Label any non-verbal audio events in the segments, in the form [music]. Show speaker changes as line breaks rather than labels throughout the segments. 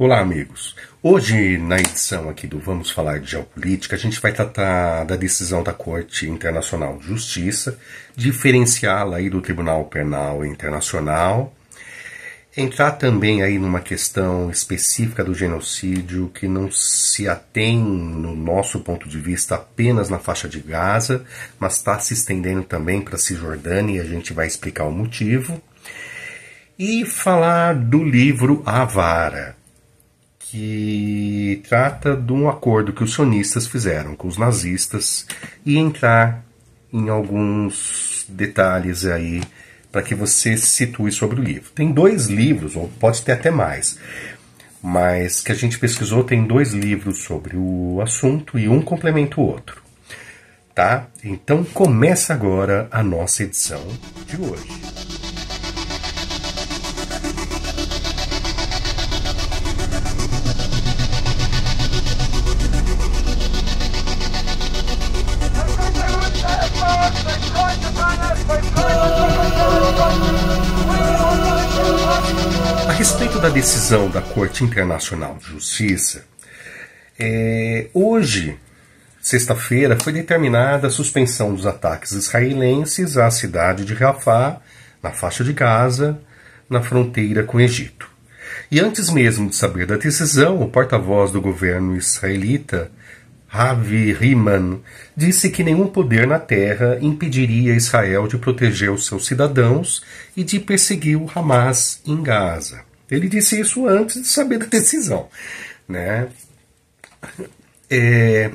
Olá, amigos. Hoje, na edição aqui do Vamos Falar de Geopolítica, a gente vai tratar da decisão da Corte Internacional de Justiça, diferenciá-la aí do Tribunal Penal Internacional, entrar também aí numa questão específica do genocídio que não se atém, no nosso ponto de vista, apenas na faixa de Gaza, mas está se estendendo também para a Cisjordânia e a gente vai explicar o motivo. E falar do livro A Vara, que trata de um acordo que os sionistas fizeram com os nazistas e entrar em alguns detalhes aí para que você se situe sobre o livro. Tem dois livros, ou pode ter até mais, mas que a gente pesquisou tem dois livros sobre o assunto e um complementa o outro. Tá? Então começa agora a nossa edição de hoje. da decisão da Corte Internacional de Justiça, é, hoje, sexta-feira, foi determinada a suspensão dos ataques israelenses à cidade de Rafah, na faixa de Gaza, na fronteira com o Egito. E antes mesmo de saber da decisão, o porta-voz do governo israelita, Ravi Riman, disse que nenhum poder na terra impediria Israel de proteger os seus cidadãos e de perseguir o Hamas em Gaza. Ele disse isso antes de saber da decisão. Né? É...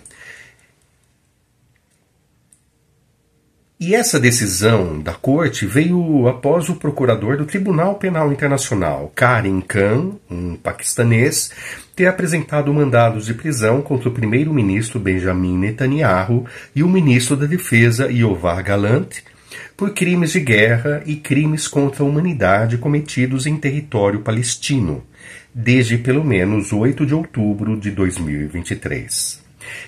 E essa decisão da corte veio após o procurador do Tribunal Penal Internacional, Karim Khan, um paquistanês, ter apresentado mandados de prisão contra o primeiro-ministro Benjamin Netanyahu e o ministro da Defesa Yovar Galant por crimes de guerra e crimes contra a humanidade cometidos em território palestino, desde pelo menos 8 de outubro de 2023.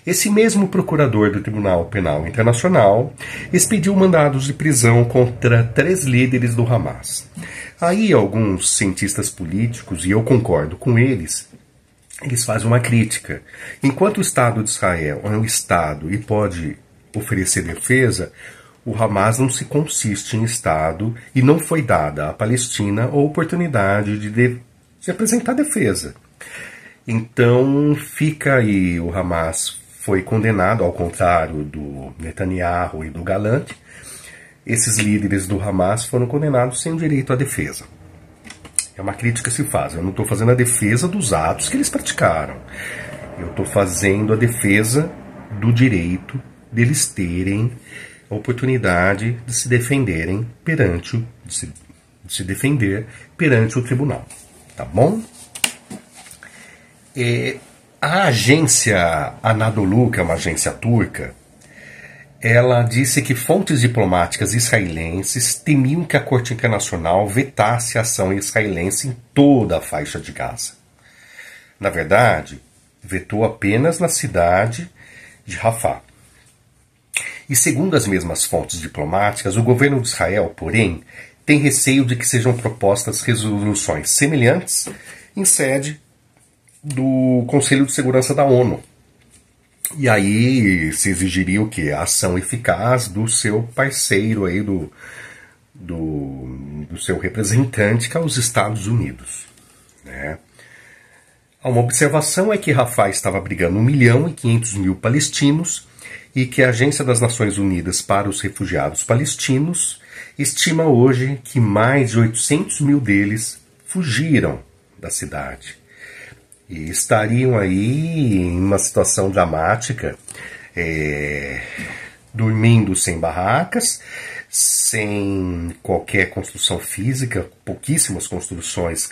Esse mesmo procurador do Tribunal Penal Internacional expediu mandados de prisão contra três líderes do Hamas. Aí alguns cientistas políticos, e eu concordo com eles, eles fazem uma crítica. Enquanto o Estado de Israel é um Estado e pode oferecer defesa, o Hamas não se consiste em Estado e não foi dada à Palestina a oportunidade de, de, de apresentar defesa. Então fica aí, o Hamas foi condenado, ao contrário do Netanyahu e do Galante, esses líderes do Hamas foram condenados sem o direito à defesa. É uma crítica que se faz. Eu não estou fazendo a defesa dos atos que eles praticaram. Eu estou fazendo a defesa do direito deles terem a oportunidade de se defenderem perante o, de se, de se defender perante o tribunal, tá bom? a agência Anadolu, que é uma agência turca, ela disse que fontes diplomáticas israelenses temiam que a Corte Internacional vetasse a ação israelense em toda a faixa de Gaza. Na verdade, vetou apenas na cidade de Rafah. E segundo as mesmas fontes diplomáticas, o governo de Israel, porém, tem receio de que sejam propostas resoluções semelhantes em sede do Conselho de Segurança da ONU. E aí se exigiria o que? A ação eficaz do seu parceiro aí, do, do, do seu representante, que é os Estados Unidos. Né? Uma observação é que Rafah estava brigando 1 milhão e 500 mil palestinos e que a Agência das Nações Unidas para os Refugiados Palestinos estima hoje que mais de 800 mil deles fugiram da cidade e estariam aí em uma situação dramática, é, dormindo sem barracas, sem qualquer construção física, pouquíssimas construções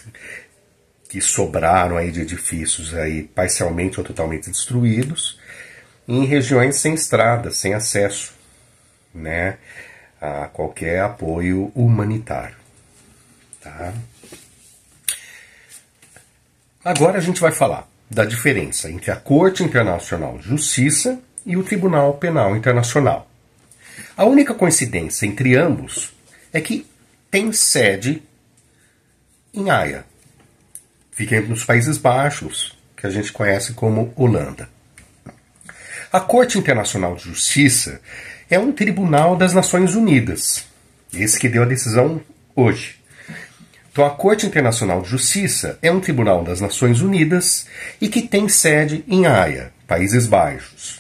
que sobraram aí de edifícios aí parcialmente ou totalmente destruídos em regiões sem estrada, sem acesso né, a qualquer apoio humanitário. Tá? Agora a gente vai falar da diferença entre a Corte Internacional de Justiça e o Tribunal Penal Internacional. A única coincidência entre ambos é que tem sede em Haia. Fica nos Países Baixos, que a gente conhece como Holanda. A Corte Internacional de Justiça é um tribunal das Nações Unidas, esse que deu a decisão hoje. Então, a Corte Internacional de Justiça é um tribunal das Nações Unidas e que tem sede em Haia, Países Baixos.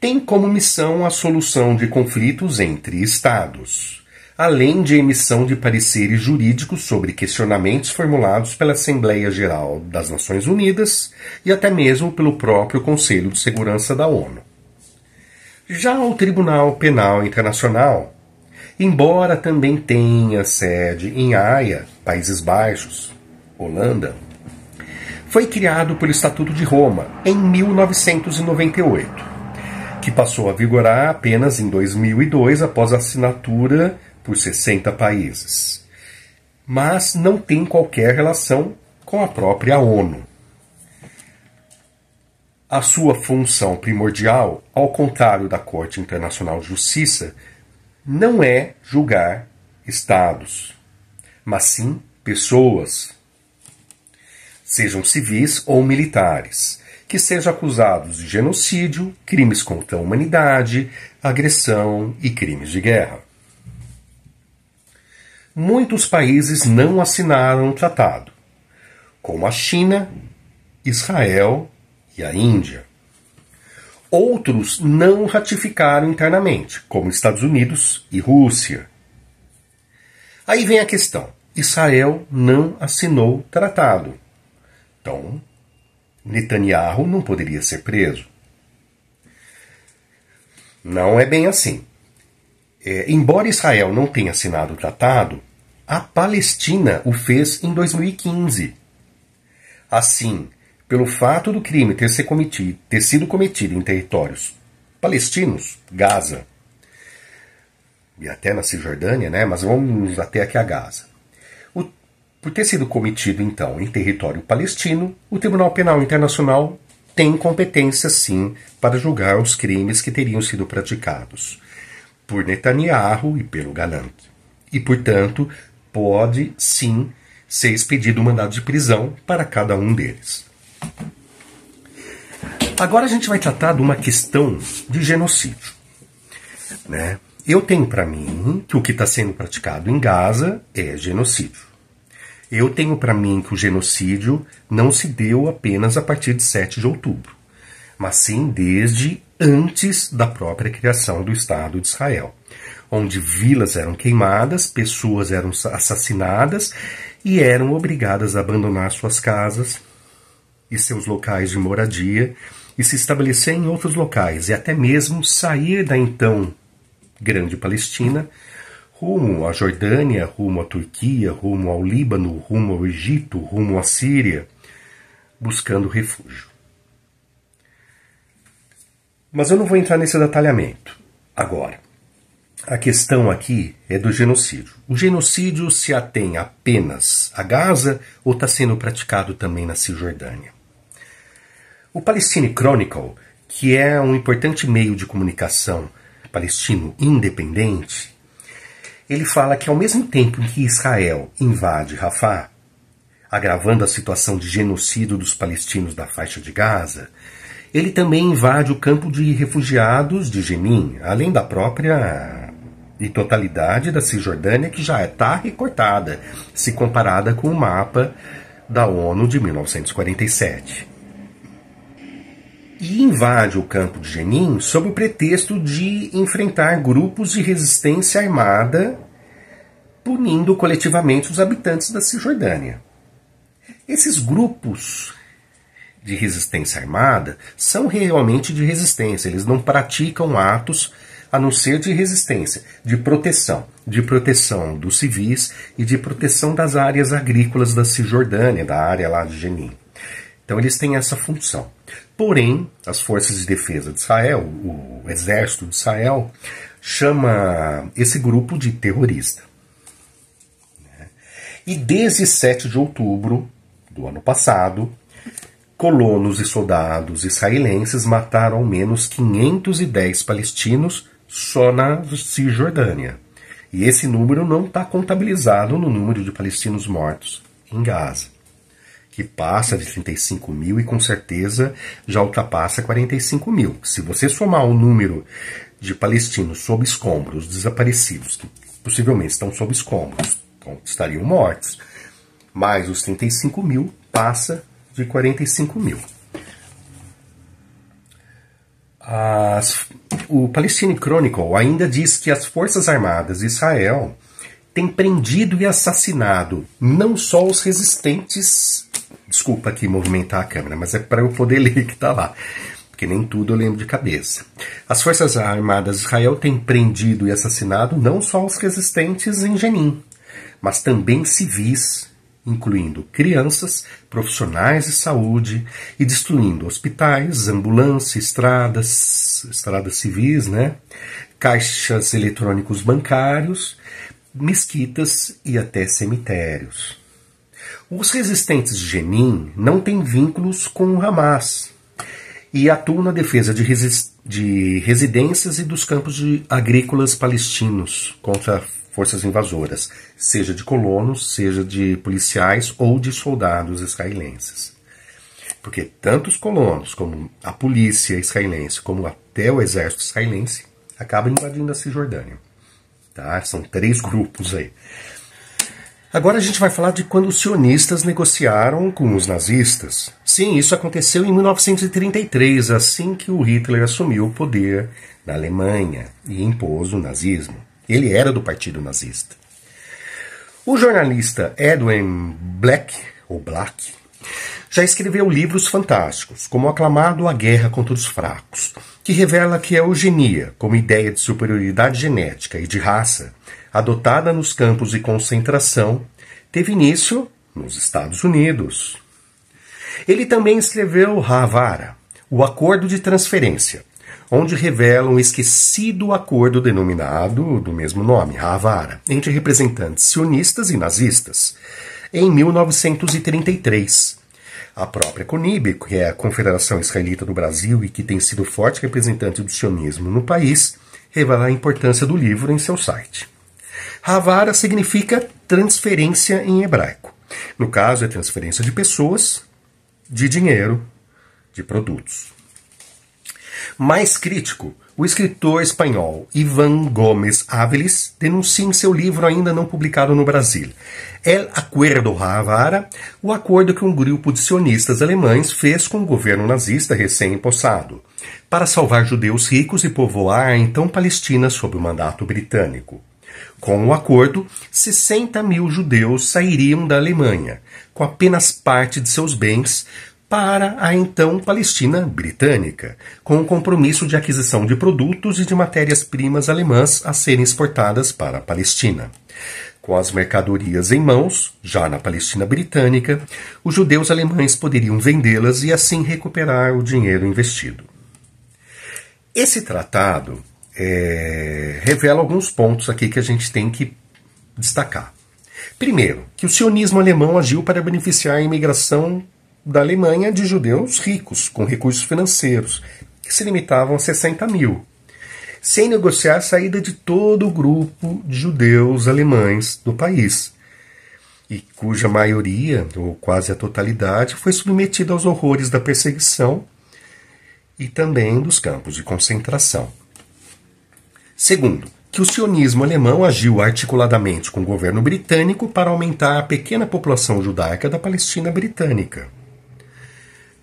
Tem como missão a solução de conflitos entre Estados além de emissão de pareceres jurídicos sobre questionamentos formulados pela Assembleia Geral das Nações Unidas e até mesmo pelo próprio Conselho de Segurança da ONU. Já o Tribunal Penal Internacional, embora também tenha sede em Haia, Países Baixos, Holanda, foi criado pelo Estatuto de Roma em 1998, que passou a vigorar apenas em 2002 após a assinatura por 60 países, mas não tem qualquer relação com a própria ONU. A sua função primordial, ao contrário da Corte Internacional de Justiça, não é julgar estados, mas sim pessoas, sejam civis ou militares, que sejam acusados de genocídio, crimes contra a humanidade, agressão e crimes de guerra muitos países não assinaram o tratado, como a China, Israel e a Índia. Outros não ratificaram internamente, como Estados Unidos e Rússia. Aí vem a questão: Israel não assinou o tratado. Então, Netanyahu não poderia ser preso. Não é bem assim. É, embora Israel não tenha assinado o tratado, a Palestina o fez em 2015. Assim, pelo fato do crime ter, ser cometido, ter sido cometido em territórios palestinos, Gaza, e até na Cisjordânia, né? mas vamos até aqui a Gaza. O, por ter sido cometido, então, em território palestino, o Tribunal Penal Internacional tem competência, sim, para julgar os crimes que teriam sido praticados por Netanyahu e pelo Galant. E, portanto, pode sim ser expedido um mandado de prisão para cada um deles. Agora a gente vai tratar de uma questão de genocídio. Né? Eu tenho para mim que o que está sendo praticado em Gaza é genocídio. Eu tenho para mim que o genocídio não se deu apenas a partir de 7 de outubro mas sim desde antes da própria criação do Estado de Israel, onde vilas eram queimadas, pessoas eram assassinadas e eram obrigadas a abandonar suas casas e seus locais de moradia e se estabelecer em outros locais e até mesmo sair da então Grande Palestina rumo à Jordânia, rumo à Turquia, rumo ao Líbano, rumo ao Egito, rumo à Síria, buscando refúgio. Mas eu não vou entrar nesse detalhamento agora. A questão aqui é do genocídio. O genocídio se atém apenas a Gaza ou está sendo praticado também na Cisjordânia? O Palestine Chronicle, que é um importante meio de comunicação palestino independente, ele fala que ao mesmo tempo em que Israel invade Rafah, agravando a situação de genocídio dos palestinos da faixa de Gaza, ele também invade o campo de refugiados de Jenin, além da própria e totalidade da Cisjordânia, que já está é recortada se comparada com o mapa da ONU de 1947. E invade o campo de Jenin sob o pretexto de enfrentar grupos de resistência armada, punindo coletivamente os habitantes da Cisjordânia. Esses grupos de resistência armada são realmente de resistência, eles não praticam atos a não ser de resistência, de proteção, de proteção dos civis e de proteção das áreas agrícolas da Cisjordânia, da área lá de Jenin. Então eles têm essa função. Porém, as forças de defesa de Israel, o exército de Israel, chama esse grupo de terrorista. Né? E desde 7 de outubro do ano passado, Colonos e soldados israelenses mataram ao menos 510 palestinos só na Cisjordânia. E esse número não está contabilizado no número de palestinos mortos em Gaza, que passa de 35 mil e com certeza já ultrapassa 45 mil. Se você somar o número de palestinos sob escombros, desaparecidos, que possivelmente estão sob escombros, então estariam mortos, mais os 35 mil, passa de 45 mil. As, o Palestine Chronicle ainda diz que as Forças Armadas de Israel têm prendido e assassinado não só os resistentes. Desculpa aqui movimentar a câmera, mas é para eu poder [laughs] ler que está lá, porque nem tudo eu lembro de cabeça. As Forças Armadas de Israel têm prendido e assassinado não só os resistentes em Jenin, mas também civis incluindo crianças, profissionais de saúde, e destruindo hospitais, ambulâncias, estradas, estradas civis, né? caixas eletrônicos bancários, mesquitas e até cemitérios. Os resistentes de Jenin não têm vínculos com o Hamas e atuam na defesa de, resi de residências e dos campos agrícolas palestinos contra forças invasoras, seja de colonos, seja de policiais ou de soldados israelenses. Porque tanto os colonos, como a polícia israelense, como até o exército israelense, acabam invadindo a Cisjordânia. Tá? São três grupos aí. Agora a gente vai falar de quando os sionistas negociaram com os nazistas. Sim, isso aconteceu em 1933, assim que o Hitler assumiu o poder na Alemanha e impôs o nazismo. Ele era do Partido Nazista. O jornalista Edwin Black, ou Black, já escreveu livros fantásticos, como o aclamado A Guerra contra os Fracos, que revela que a eugenia, como ideia de superioridade genética e de raça, adotada nos campos de concentração, teve início nos Estados Unidos. Ele também escreveu Havara, O Acordo de Transferência, onde revela um esquecido acordo denominado do mesmo nome, Havara, entre representantes sionistas e nazistas, em 1933. A própria CONIB, que é a Confederação Israelita do Brasil e que tem sido forte representante do sionismo no país, revela a importância do livro em seu site. Havara significa transferência em hebraico. No caso, é transferência de pessoas, de dinheiro, de produtos. Mais crítico, o escritor espanhol Ivan Gomes Áviles denuncia em seu livro ainda não publicado no Brasil, El Acuerdo Havara, o acordo que um grupo de sionistas alemães fez com o governo nazista recém-empossado, para salvar judeus ricos e povoar a então Palestina sob o mandato britânico. Com o acordo, 60 mil judeus sairiam da Alemanha, com apenas parte de seus bens, para a então Palestina britânica, com o compromisso de aquisição de produtos e de matérias-primas alemãs a serem exportadas para a Palestina. Com as mercadorias em mãos, já na Palestina britânica, os judeus alemães poderiam vendê-las e assim recuperar o dinheiro investido. Esse tratado é, revela alguns pontos aqui que a gente tem que destacar. Primeiro, que o sionismo alemão agiu para beneficiar a imigração da Alemanha de judeus ricos, com recursos financeiros, que se limitavam a 60 mil, sem negociar a saída de todo o grupo de judeus alemães do país, e cuja maioria, ou quase a totalidade, foi submetida aos horrores da perseguição e também dos campos de concentração. Segundo, que o sionismo alemão agiu articuladamente com o governo britânico para aumentar a pequena população judaica da Palestina britânica.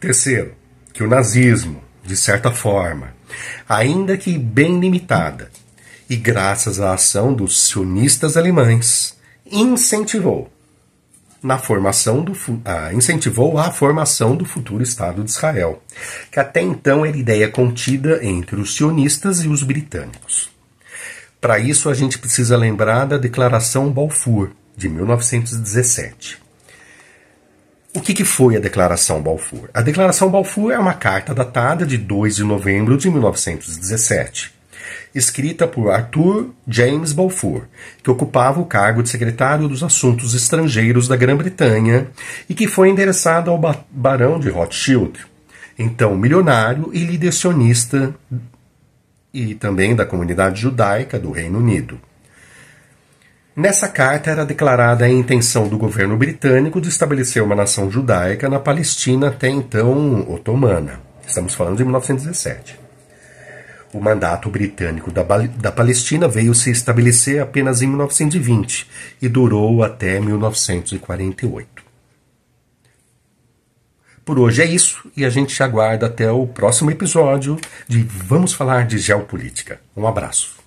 Terceiro, que o nazismo, de certa forma, ainda que bem limitada, e graças à ação dos sionistas alemães, incentivou na formação do ah, incentivou a formação do futuro Estado de Israel, que até então era ideia contida entre os sionistas e os britânicos. Para isso a gente precisa lembrar da Declaração Balfour de 1917 o que, que, foi a Declaração Balfour? A Declaração Balfour é uma carta datada de 2 de novembro de 1917, escrita por Arthur James Balfour, que ocupava o cargo de secretário dos Assuntos Estrangeiros da Grã-Bretanha e que foi endereçada ao ba Barão de Rothschild, então milionário e lidecionista e também da comunidade judaica do Reino Unido. Nessa carta era declarada a intenção do governo britânico de estabelecer uma nação judaica na Palestina até então otomana. Estamos falando de 1917. O mandato britânico da, da Palestina veio se estabelecer apenas em 1920 e durou até 1948. Por hoje é isso e a gente te aguarda até o próximo episódio de Vamos Falar de Geopolítica. Um abraço.